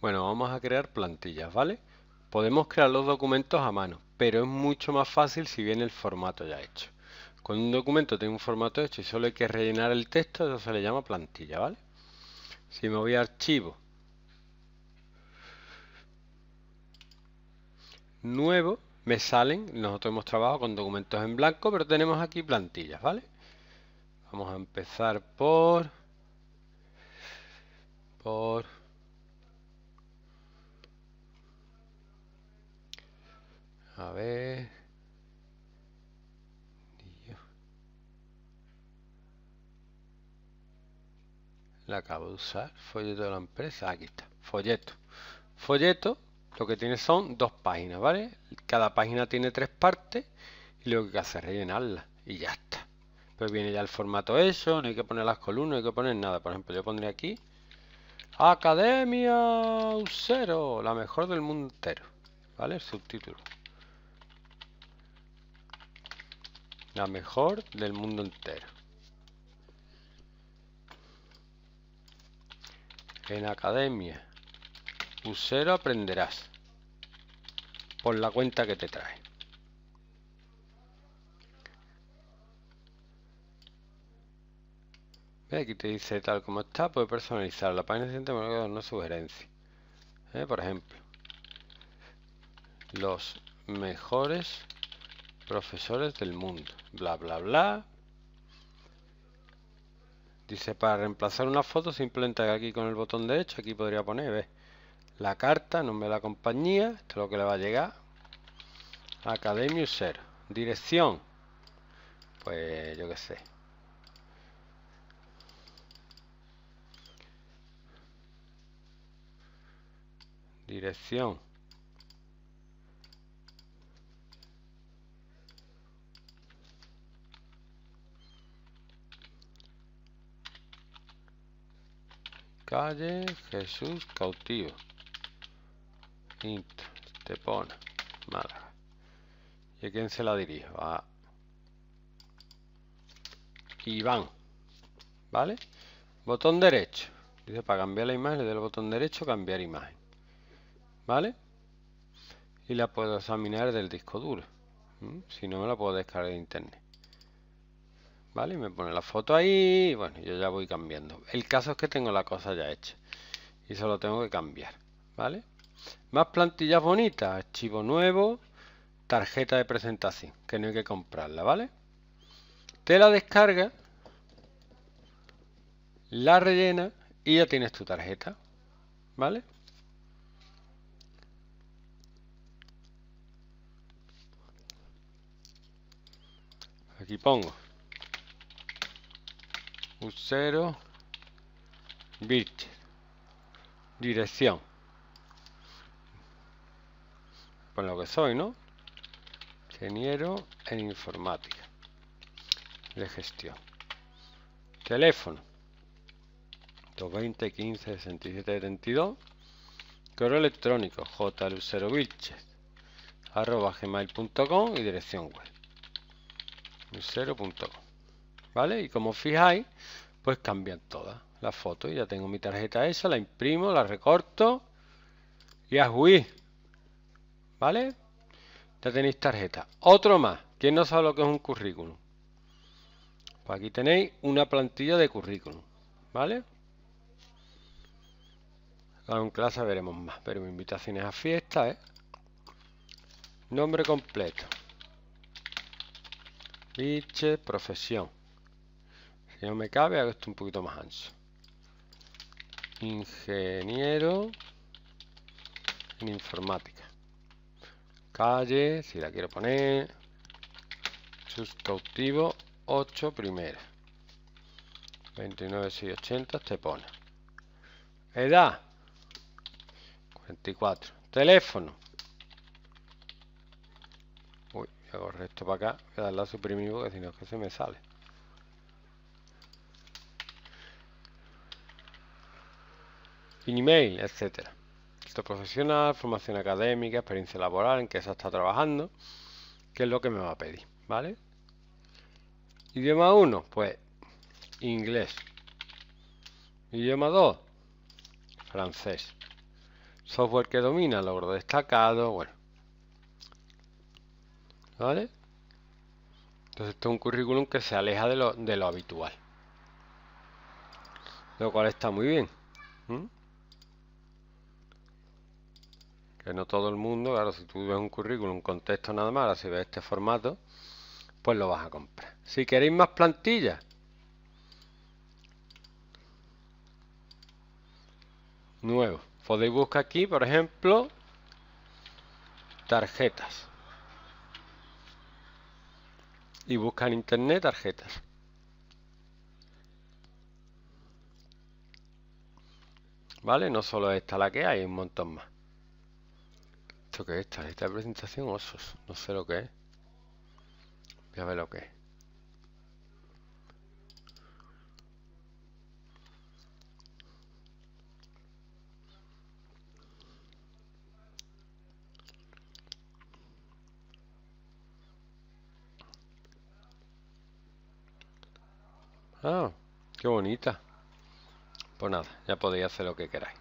Bueno, vamos a crear plantillas, ¿vale? Podemos crear los documentos a mano, pero es mucho más fácil si viene el formato ya hecho. Con un documento tengo un formato hecho y solo hay que rellenar el texto, eso se le llama plantilla, ¿vale? Si me voy a archivo, nuevo, me salen, nosotros hemos trabajado con documentos en blanco, pero tenemos aquí plantillas, ¿vale? Vamos a empezar por... por A ver. La acabo de usar. Folleto de la empresa. Aquí está. Folleto. Folleto lo que tiene son dos páginas, ¿vale? Cada página tiene tres partes y lo que hace es rellenarla y ya está. Pero pues viene ya el formato eso, no hay que poner las columnas, no hay que poner nada. Por ejemplo, yo pondré aquí Academia Usero, la mejor del mundo entero, ¿vale? El subtítulo. La mejor del mundo entero. En academia. Usero aprenderás. Por la cuenta que te trae. Aquí te dice tal como está, puede personalizar la página siguiente dar una sugerencia. Eh, por ejemplo, los mejores profesores del mundo, bla, bla, bla. Dice, para reemplazar una foto simplemente aquí con el botón derecho, aquí podría poner, ¿ves? La carta, nombre de la compañía, esto es lo que le va a llegar. Academia User. Dirección. Pues yo qué sé. Dirección. Calle Jesús Cautivo. te pone Málaga. ¿Y a quién se la dirijo? A Iván. ¿Vale? Botón derecho. Dice para cambiar la imagen, del botón derecho cambiar imagen. ¿Vale? Y la puedo examinar del disco duro. Si no, me la puedo descargar de internet. ¿Vale? me pone la foto ahí. bueno, yo ya voy cambiando. El caso es que tengo la cosa ya hecha. Y solo tengo que cambiar. ¿Vale? Más plantillas bonitas. Archivo nuevo. Tarjeta de presentación. Que no hay que comprarla, ¿vale? Te la descarga. La rellena. Y ya tienes tu tarjeta. ¿Vale? Aquí pongo U0 dirección Con lo que soy no ingeniero en informática de gestión teléfono 220 15 67 32 correo electrónico jlucerovilches arroba gmail.com y dirección web Usero.com. ¿vale? Y como fijáis, pues cambian todas las fotos. Ya tengo mi tarjeta esa, la imprimo, la recorto y a ¿vale? Ya tenéis tarjeta. Otro más. ¿Quién no sabe lo que es un currículum? Pues aquí tenéis una plantilla de currículum, ¿vale? en clase veremos más, pero mi invitación es a fiesta, ¿eh? Nombre completo. Liche, profesión si no me cabe, hago esto un poquito más ancho. Ingeniero en informática. Calle, si la quiero poner. Suscautivo 8 primera. 80, te pone. Edad 44. Teléfono. Uy, hago esto esto para acá. Voy a darle a suprimir porque si no es que se me sale. email etcétera. Esto profesional, formación académica, experiencia laboral, en qué se está trabajando, qué es lo que me va a pedir, ¿vale? Idioma 1, pues inglés. Idioma 2, francés. Software que domina, logro destacado, bueno. ¿Vale? Entonces esto es un currículum que se aleja de lo, habitual. Lo cual está muy bien. que no todo el mundo, claro, si tú ves un currículum un contexto nada más, ahora si ves este formato, pues lo vas a comprar. Si queréis más plantillas, nuevo, podéis buscar aquí, por ejemplo, tarjetas. Y busca en internet tarjetas. ¿Vale? No solo esta la que hay, hay un montón más es esta? Esta presentación osos. No sé lo que es. Voy a ver lo que es. Ah, qué bonita. Pues nada, ya podéis hacer lo que queráis.